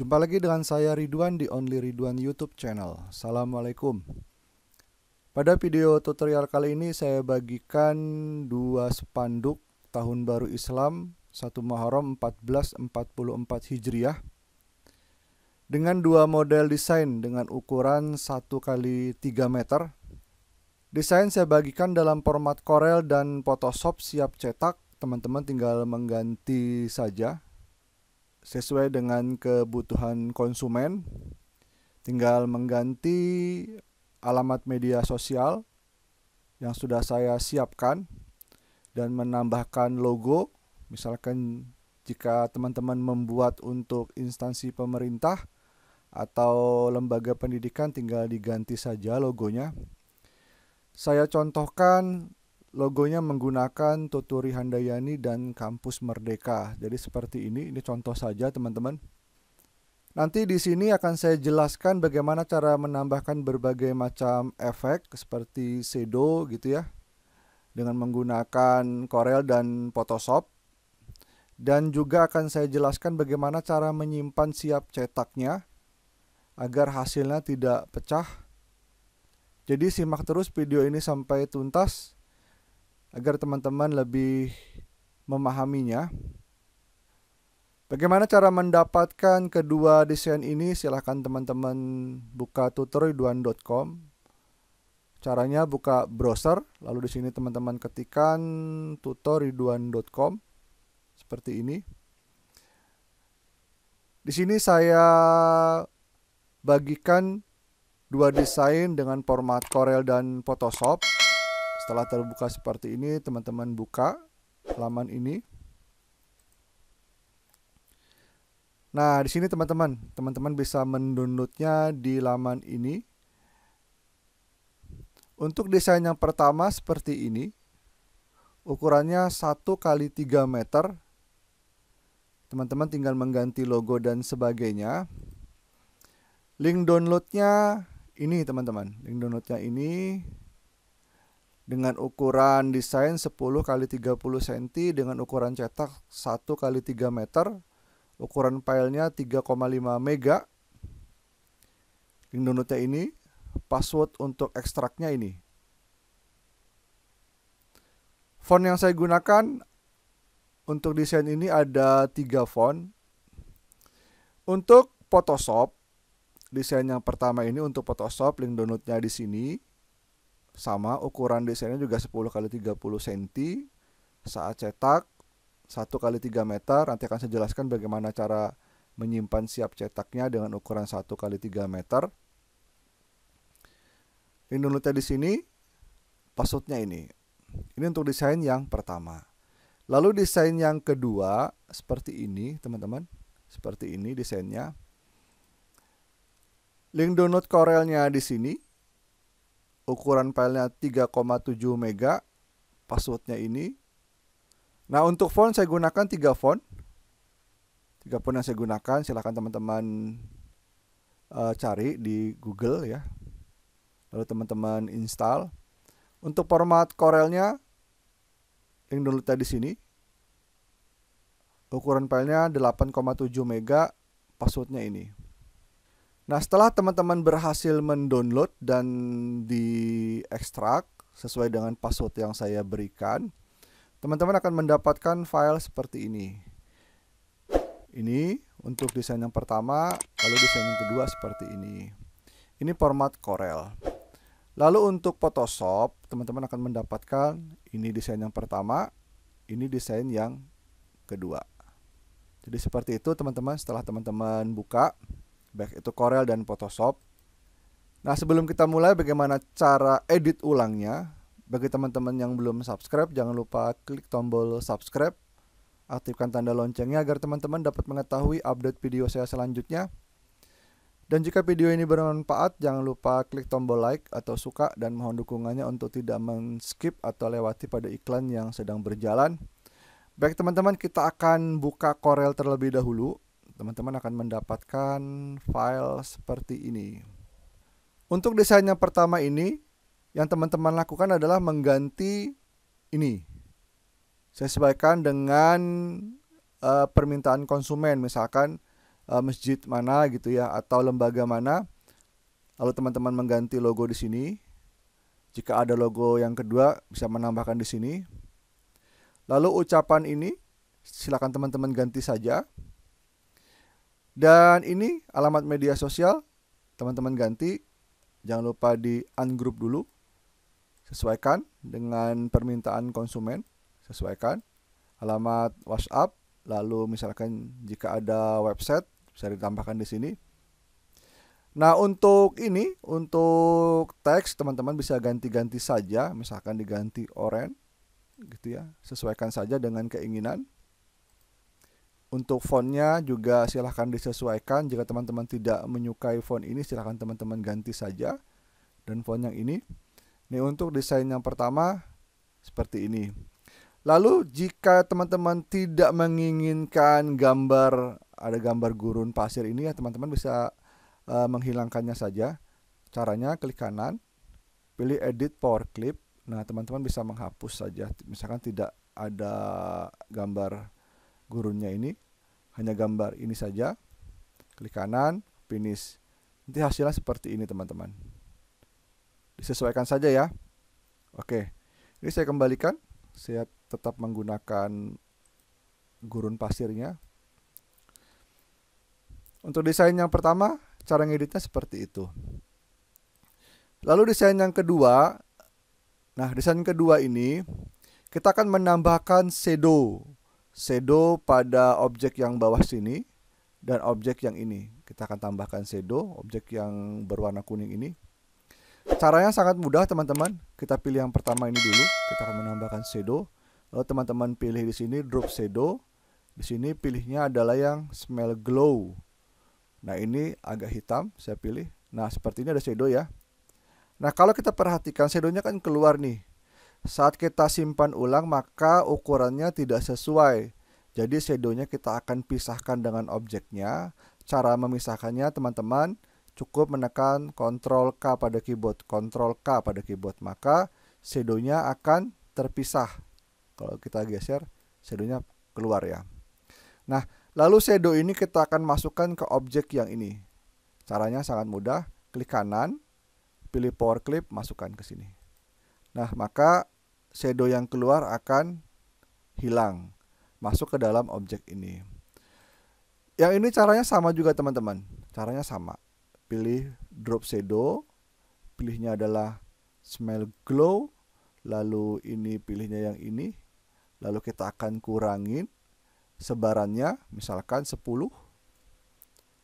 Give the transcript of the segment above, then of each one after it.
Jumpa lagi dengan saya Ridwan di Only Ridwan YouTube channel. Assalamualaikum. Pada video tutorial kali ini saya bagikan dua spanduk tahun baru Islam 1 Muharram 1444 Hijriah dengan dua model desain dengan ukuran 1 kali 3 meter. Desain saya bagikan dalam format Corel dan Photoshop siap cetak. Teman-teman tinggal mengganti saja sesuai dengan kebutuhan konsumen. Tinggal mengganti alamat media sosial yang sudah saya siapkan dan menambahkan logo. Misalkan jika teman-teman membuat untuk instansi pemerintah atau lembaga pendidikan tinggal diganti saja logonya. Saya contohkan Logonya menggunakan Tuturi Handayani dan Kampus Merdeka. Jadi seperti ini, ini contoh saja teman-teman. Nanti di sini akan saya jelaskan bagaimana cara menambahkan berbagai macam efek seperti shadow gitu ya. Dengan menggunakan Corel dan Photoshop. Dan juga akan saya jelaskan bagaimana cara menyimpan siap cetaknya agar hasilnya tidak pecah. Jadi simak terus video ini sampai tuntas agar teman-teman lebih memahaminya. Bagaimana cara mendapatkan kedua desain ini? Silahkan teman-teman buka tutoriduan.com. Caranya buka browser, lalu di sini teman-teman ketikkan tutoriduan.com seperti ini. Di sini saya bagikan dua desain dengan format Corel dan Photoshop. Setelah terbuka seperti ini, teman-teman buka laman ini. Nah, di sini teman-teman, teman-teman bisa mendownloadnya di laman ini. Untuk desain yang pertama seperti ini. Ukurannya satu kali tiga meter. Teman-teman tinggal mengganti logo dan sebagainya. Link downloadnya ini teman-teman. Link downloadnya ini dengan ukuran desain 10 kali 30 cm dengan ukuran cetak 1 kali 3 meter ukuran filenya 3,5 mega link downloadnya ini password untuk ekstraknya ini font yang saya gunakan untuk desain ini ada tiga font untuk Photoshop desain yang pertama ini untuk Photoshop link downloadnya di sini sama ukuran desainnya juga 10 kali 30 cm saat cetak 1 kali 3 meter nanti akan saya jelaskan bagaimana cara menyimpan siap cetaknya dengan ukuran 1 kali 3 meter ini downloadnya di sini passwordnya ini ini untuk desain yang pertama lalu desain yang kedua seperti ini teman-teman seperti ini desainnya link download korelnya di sini ukuran filenya 3,7 mega passwordnya ini nah untuk font saya gunakan 3 font 3 font yang saya gunakan silahkan teman-teman uh, cari di Google ya lalu teman-teman install untuk format Corelnya yang dulu tadi sini ukuran filenya 8,7 mega passwordnya ini Nah, setelah teman-teman berhasil mendownload dan diekstrak sesuai dengan password yang saya berikan, teman-teman akan mendapatkan file seperti ini. Ini untuk desain yang pertama, lalu desain yang kedua seperti ini. Ini format Corel. Lalu untuk Photoshop, teman-teman akan mendapatkan ini desain yang pertama, ini desain yang kedua. Jadi seperti itu teman-teman setelah teman-teman buka baik itu Corel dan Photoshop. Nah, sebelum kita mulai bagaimana cara edit ulangnya, bagi teman-teman yang belum subscribe, jangan lupa klik tombol subscribe, aktifkan tanda loncengnya agar teman-teman dapat mengetahui update video saya selanjutnya. Dan jika video ini bermanfaat, jangan lupa klik tombol like atau suka dan mohon dukungannya untuk tidak men-skip atau lewati pada iklan yang sedang berjalan. Baik teman-teman, kita akan buka Corel terlebih dahulu teman-teman akan mendapatkan file seperti ini. Untuk desain yang pertama ini, yang teman-teman lakukan adalah mengganti ini. Saya Sesuaikan dengan uh, permintaan konsumen, misalkan uh, masjid mana gitu ya, atau lembaga mana. Lalu teman-teman mengganti logo di sini. Jika ada logo yang kedua, bisa menambahkan di sini. Lalu ucapan ini, silakan teman-teman ganti saja. Dan ini alamat media sosial, teman-teman ganti. Jangan lupa di ungroup dulu. Sesuaikan dengan permintaan konsumen, sesuaikan alamat WhatsApp, lalu misalkan jika ada website bisa ditambahkan di sini. Nah, untuk ini, untuk teks teman-teman bisa ganti-ganti saja, misalkan diganti oranye gitu ya. Sesuaikan saja dengan keinginan. Untuk fontnya juga silahkan disesuaikan. Jika teman-teman tidak menyukai font ini, silahkan teman-teman ganti saja. Dan font yang ini. Ini untuk desain yang pertama seperti ini. Lalu jika teman-teman tidak menginginkan gambar ada gambar gurun pasir ini ya teman-teman bisa e, menghilangkannya saja. Caranya klik kanan, pilih edit power clip. Nah, teman-teman bisa menghapus saja misalkan tidak ada gambar gurunnya ini hanya gambar ini saja klik kanan finish nanti hasilnya seperti ini teman-teman disesuaikan saja ya oke ini saya kembalikan saya tetap menggunakan gurun pasirnya untuk desain yang pertama cara ngeditnya seperti itu lalu desain yang kedua nah desain kedua ini kita akan menambahkan shadow Sedo pada objek yang bawah sini dan objek yang ini. Kita akan tambahkan sedo objek yang berwarna kuning ini. Caranya sangat mudah teman-teman. Kita pilih yang pertama ini dulu. Kita akan menambahkan sedo Lalu teman-teman pilih di sini drop sedo Di sini pilihnya adalah yang smell glow. Nah ini agak hitam saya pilih. Nah seperti ini ada shadow ya. Nah kalau kita perhatikan shadownya kan keluar nih saat kita simpan ulang maka ukurannya tidak sesuai. Jadi shadownya kita akan pisahkan dengan objeknya. Cara memisahkannya teman-teman cukup menekan Ctrl K pada keyboard, Ctrl K pada keyboard maka shadownya akan terpisah. Kalau kita geser, shadownya keluar ya. Nah, lalu shadow ini kita akan masukkan ke objek yang ini. Caranya sangat mudah, klik kanan, pilih power clip, masukkan ke sini. Nah, maka shadow yang keluar akan hilang masuk ke dalam objek ini. Yang ini caranya sama juga teman-teman. Caranya sama. Pilih drop shadow, pilihnya adalah smell glow, lalu ini pilihnya yang ini. Lalu kita akan kurangin sebarannya misalkan 10.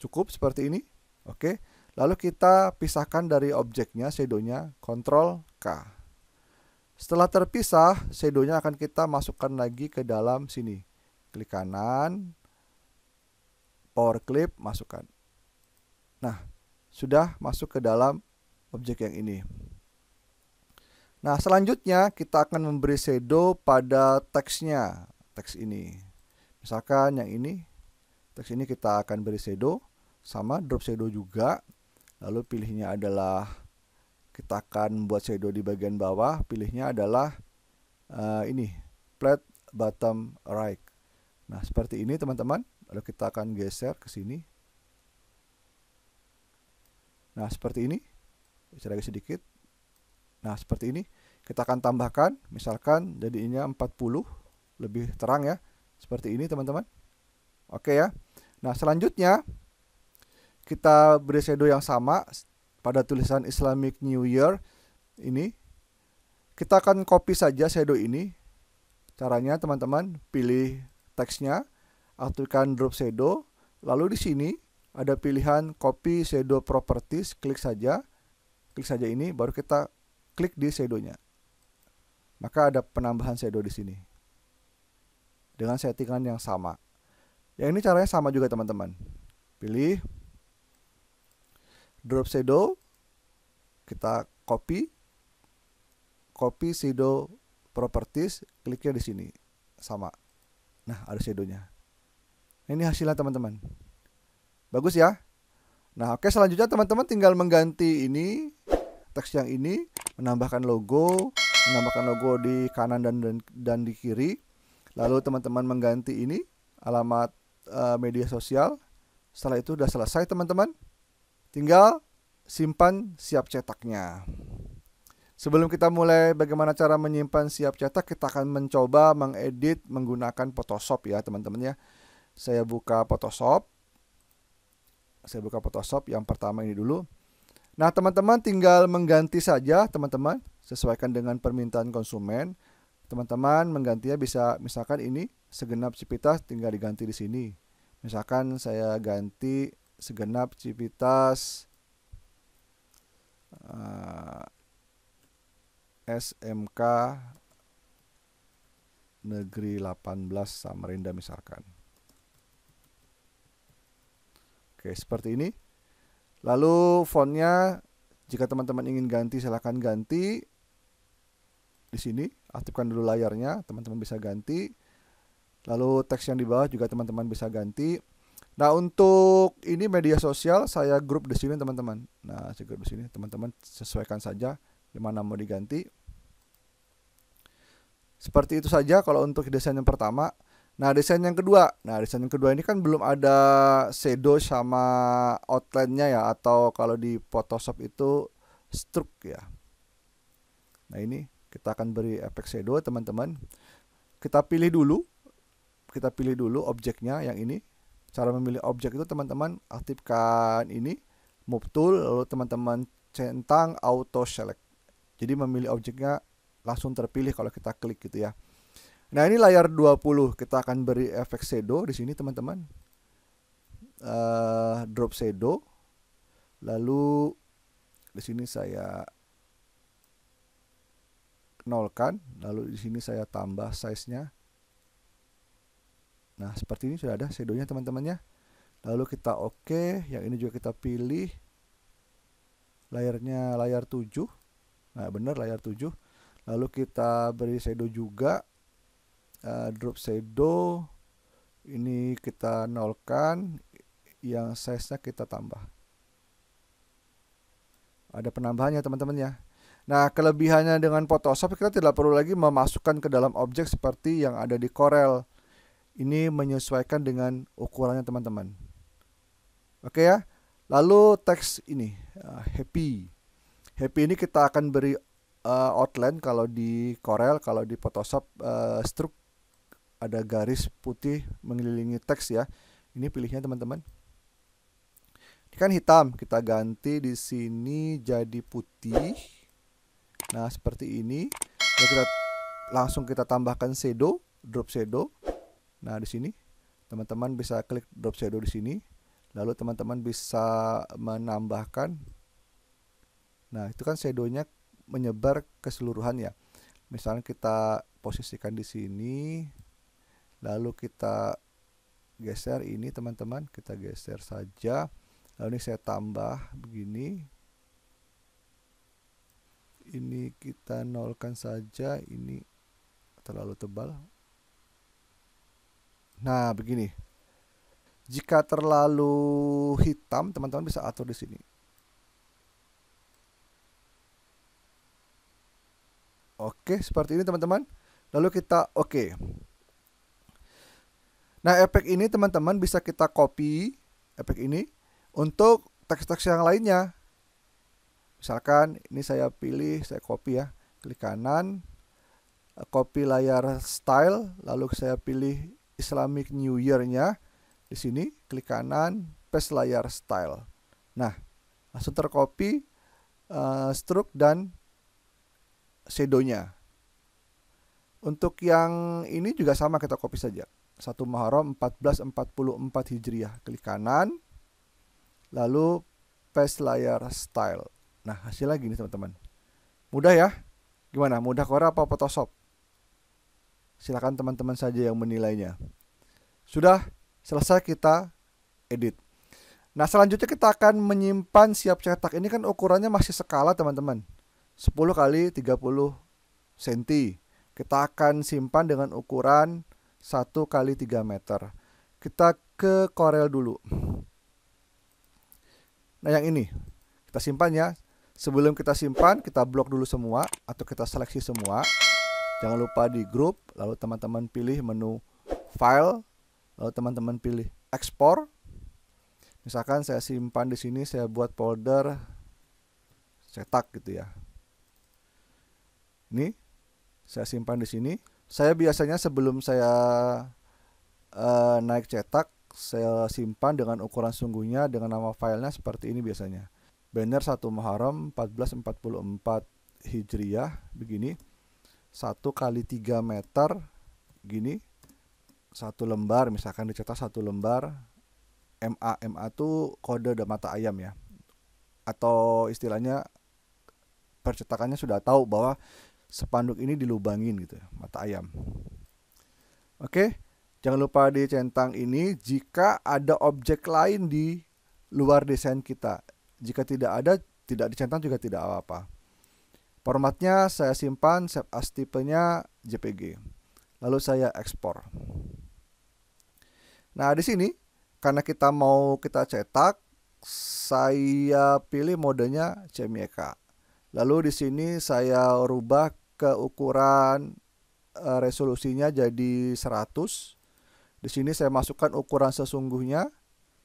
Cukup seperti ini. Oke. Lalu kita pisahkan dari objeknya shadownya, kontrol K. Setelah terpisah, shadow-nya akan kita masukkan lagi ke dalam sini. Klik kanan, power clip, masukkan. Nah, sudah masuk ke dalam objek yang ini. Nah, selanjutnya kita akan memberi shadow pada teksnya, teks ini. Misalkan yang ini, teks ini kita akan beri shadow, sama drop shadow juga. Lalu pilihnya adalah kita akan buat shadow di bagian bawah pilihnya adalah uh, ini flat bottom right nah seperti ini teman-teman lalu kita akan geser ke sini nah seperti ini geser lagi sedikit nah seperti ini kita akan tambahkan misalkan jadinya 40 lebih terang ya seperti ini teman-teman oke ya nah selanjutnya kita beri shadow yang sama pada tulisan Islamic New Year ini. Kita akan copy saja shadow ini. Caranya teman-teman pilih teksnya, aktifkan drop shadow, lalu di sini ada pilihan copy shadow properties, klik saja. Klik saja ini baru kita klik di shadownya. Maka ada penambahan shadow di sini. Dengan settingan yang sama. Yang ini caranya sama juga teman-teman. Pilih drop shadow kita copy copy shadow properties kliknya di sini sama nah ada shadownya nah, ini hasilnya teman-teman bagus ya nah oke selanjutnya teman-teman tinggal mengganti ini teks yang ini menambahkan logo menambahkan logo di kanan dan dan, dan di kiri lalu teman-teman mengganti ini alamat uh, media sosial setelah itu sudah selesai teman-teman Tinggal simpan siap cetaknya. Sebelum kita mulai bagaimana cara menyimpan siap cetak, kita akan mencoba mengedit menggunakan Photoshop ya teman-teman ya. Saya buka Photoshop. Saya buka Photoshop yang pertama ini dulu. Nah teman-teman tinggal mengganti saja teman-teman. Sesuaikan dengan permintaan konsumen. Teman-teman menggantinya bisa misalkan ini segenap cipitas tinggal diganti di sini. Misalkan saya ganti segenap civitas uh, eh, SMK Negeri 18 Samarinda misalkan. Oke, seperti ini. Lalu fontnya jika teman-teman ingin ganti silahkan ganti di sini, aktifkan dulu layarnya, teman-teman bisa ganti. Lalu teks yang di bawah juga teman-teman bisa ganti. Nah, untuk ini media sosial saya grup di sini teman-teman. Nah, saya grup di sini teman-teman sesuaikan saja di mana mau diganti. Seperti itu saja kalau untuk desain yang pertama. Nah, desain yang kedua. Nah, desain yang kedua ini kan belum ada shadow sama outline-nya ya atau kalau di Photoshop itu stroke ya. Nah, ini kita akan beri efek shadow teman-teman. Kita pilih dulu kita pilih dulu objeknya yang ini cara memilih objek itu teman-teman aktifkan ini move tool lalu teman-teman centang auto select jadi memilih objeknya langsung terpilih kalau kita klik gitu ya nah ini layar 20 kita akan beri efek shadow di sini teman-teman uh, drop shadow lalu di sini saya nolkan lalu di sini saya tambah size nya Nah, seperti ini sudah ada shadownya teman temannya Lalu kita oke, okay. yang ini juga kita pilih. Layarnya layar 7. Nah, benar layar 7. Lalu kita beri shadow juga. Uh, drop shadow. Ini kita nolkan, yang size-nya kita tambah. Ada penambahannya teman temannya Nah, kelebihannya dengan Photoshop kita tidak perlu lagi memasukkan ke dalam objek seperti yang ada di Corel. Ini menyesuaikan dengan ukurannya teman-teman. Oke ya. Lalu teks ini uh, happy. Happy ini kita akan beri uh, outline kalau di Corel, kalau di Photoshop uh, eh, struk ada garis putih mengelilingi teks ya. Ini pilihnya teman-teman. Ini kan hitam, kita ganti di sini jadi putih. Nah, seperti ini. Lalu kita langsung kita tambahkan shadow, drop shadow. Nah, di sini teman-teman bisa klik drop shadow di sini. Lalu teman-teman bisa menambahkan. Nah, itu kan shadownya menyebar keseluruhan ya. Misalnya kita posisikan di sini. Lalu kita geser ini teman-teman, kita geser saja. Lalu ini saya tambah begini. Ini kita nolkan saja, ini terlalu tebal Nah, begini. Jika terlalu hitam, teman-teman bisa atur di sini. Oke, seperti ini teman-teman. Lalu kita oke. Okay. Nah, efek ini teman-teman bisa kita copy efek ini untuk teks-teks yang lainnya. Misalkan ini saya pilih, saya copy ya. Klik kanan, copy layar style, lalu saya pilih Islamic New Year-nya di sini klik kanan paste layar style. Nah, langsung tercopy uh, stroke dan shadow-nya. Untuk yang ini juga sama kita copy saja. 1 Muharram 1444 Hijriah. Klik kanan. Lalu paste layar style. Nah, hasilnya gini teman-teman. Mudah ya? Gimana? Mudah Quora apa Photoshop? Silakan teman-teman saja yang menilainya. Sudah selesai kita edit. Nah, selanjutnya kita akan menyimpan siap cetak. Ini kan ukurannya masih skala, teman-teman. 10 kali 30 cm. Kita akan simpan dengan ukuran 1 kali 3 meter. Kita ke Corel dulu. Nah, yang ini. Kita simpan ya. Sebelum kita simpan, kita blok dulu semua atau kita seleksi semua. Jangan lupa di grup, lalu teman-teman pilih menu file, lalu teman-teman pilih export Misalkan saya simpan di sini, saya buat folder cetak gitu ya. Ini saya simpan di sini. Saya biasanya sebelum saya uh, naik cetak, saya simpan dengan ukuran sungguhnya dengan nama filenya seperti ini biasanya. Banner 1 Muharram 1444 Hijriah begini satu kali tiga meter gini satu lembar misalkan dicetak satu lembar MA MA itu kode mata ayam ya atau istilahnya percetakannya sudah tahu bahwa sepanduk ini dilubangin gitu ya, mata ayam oke jangan lupa dicentang ini jika ada objek lain di luar desain kita jika tidak ada tidak dicentang juga tidak apa-apa Formatnya saya simpan, save as tipenya JPG. Lalu saya ekspor. Nah, di sini karena kita mau kita cetak, saya pilih modenya CMYK. Lalu di sini saya rubah ke ukuran eh, resolusinya jadi 100. Di sini saya masukkan ukuran sesungguhnya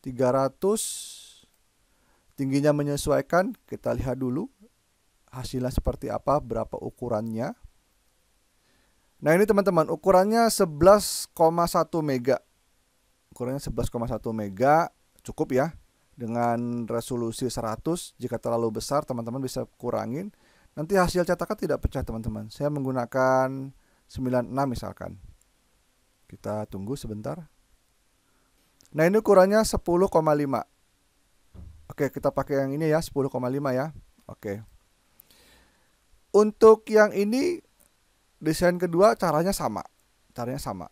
300. Tingginya menyesuaikan, kita lihat dulu hasilnya seperti apa, berapa ukurannya. Nah ini teman-teman ukurannya 11,1 mega. Ukurannya 11,1 mega cukup ya dengan resolusi 100 jika terlalu besar teman-teman bisa kurangin nanti hasil cetakan tidak pecah teman-teman saya menggunakan 96 misalkan kita tunggu sebentar nah ini ukurannya 10,5 oke kita pakai yang ini ya 10,5 ya oke untuk yang ini desain kedua caranya sama. Caranya sama.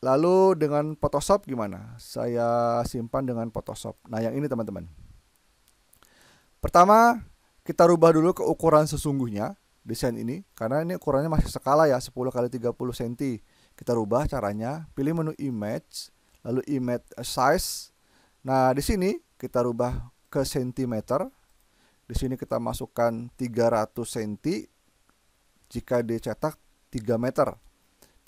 Lalu dengan Photoshop gimana? Saya simpan dengan Photoshop. Nah, yang ini teman-teman. Pertama, kita rubah dulu ke ukuran sesungguhnya desain ini karena ini ukurannya masih skala ya 10 kali 30 cm. Kita rubah caranya, pilih menu image, lalu image size. Nah, di sini kita rubah ke sentimeter di sini kita masukkan 300 cm jika dicetak 3 meter.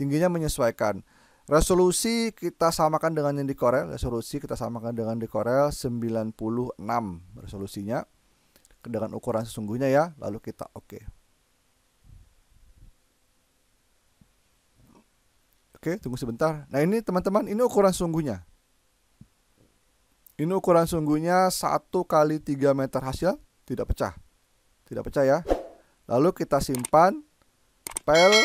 Tingginya menyesuaikan. Resolusi kita samakan dengan yang di Corel. Resolusi kita samakan dengan di Corel 96 resolusinya dengan ukuran sesungguhnya ya. Lalu kita oke. Okay. Oke, okay, tunggu sebentar. Nah, ini teman-teman, ini ukuran sesungguhnya Ini ukuran sungguhnya 1 kali 3 meter hasil tidak pecah. Tidak pecah ya. Lalu kita simpan file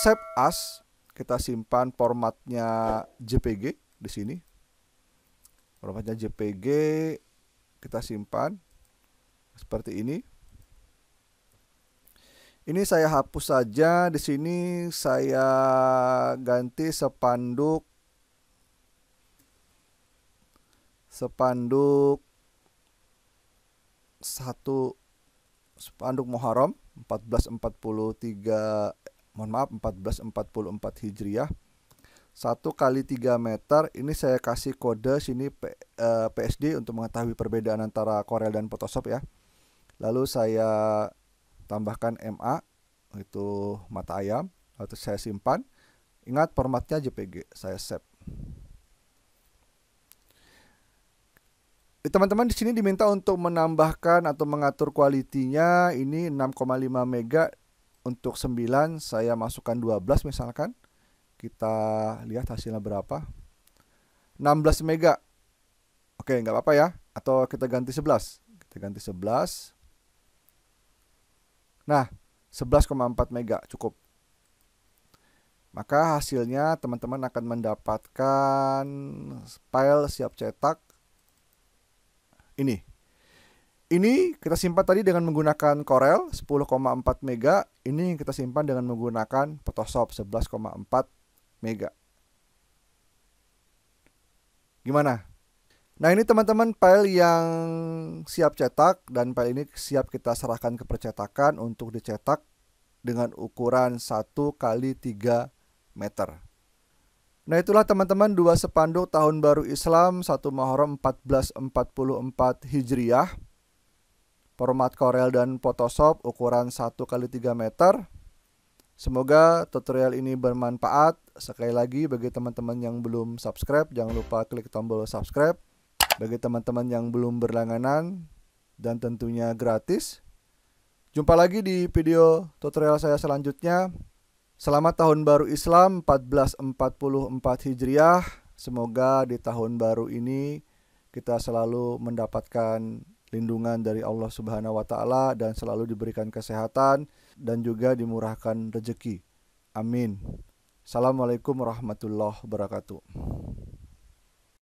save as, kita simpan formatnya JPG di sini. Formatnya JPG kita simpan seperti ini. Ini saya hapus saja. Di sini saya ganti sepanduk, sepanduk satu spanduk Muharram 1443 mohon maaf 1444 Hijriah satu kali tiga meter ini saya kasih kode sini P, eh, PSD untuk mengetahui perbedaan antara Corel dan Photoshop ya lalu saya tambahkan MA itu mata ayam atau saya simpan ingat formatnya JPG saya save teman-teman di sini diminta untuk menambahkan atau mengatur kualitinya ini 6,5 mega untuk 9 saya masukkan 12 misalkan kita lihat hasilnya berapa 16 mega oke nggak apa-apa ya atau kita ganti 11 kita ganti 11 nah 11,4 mega cukup maka hasilnya teman-teman akan mendapatkan file siap cetak ini. Ini kita simpan tadi dengan menggunakan Corel 10,4 mega. Ini yang kita simpan dengan menggunakan Photoshop 11,4 mega. Gimana? Nah ini teman-teman file yang siap cetak dan file ini siap kita serahkan ke percetakan untuk dicetak dengan ukuran 1 kali 3 meter. Nah itulah teman-teman dua sepanduk tahun baru Islam satu Muharram 1444 Hijriah format Corel dan Photoshop ukuran 1 kali 3 meter. Semoga tutorial ini bermanfaat. Sekali lagi bagi teman-teman yang belum subscribe jangan lupa klik tombol subscribe. Bagi teman-teman yang belum berlangganan dan tentunya gratis. Jumpa lagi di video tutorial saya selanjutnya. Selamat Tahun Baru Islam 1444 Hijriah. Semoga di tahun baru ini kita selalu mendapatkan lindungan dari Allah Subhanahu wa taala dan selalu diberikan kesehatan dan juga dimurahkan rezeki. Amin. Assalamualaikum warahmatullahi wabarakatuh.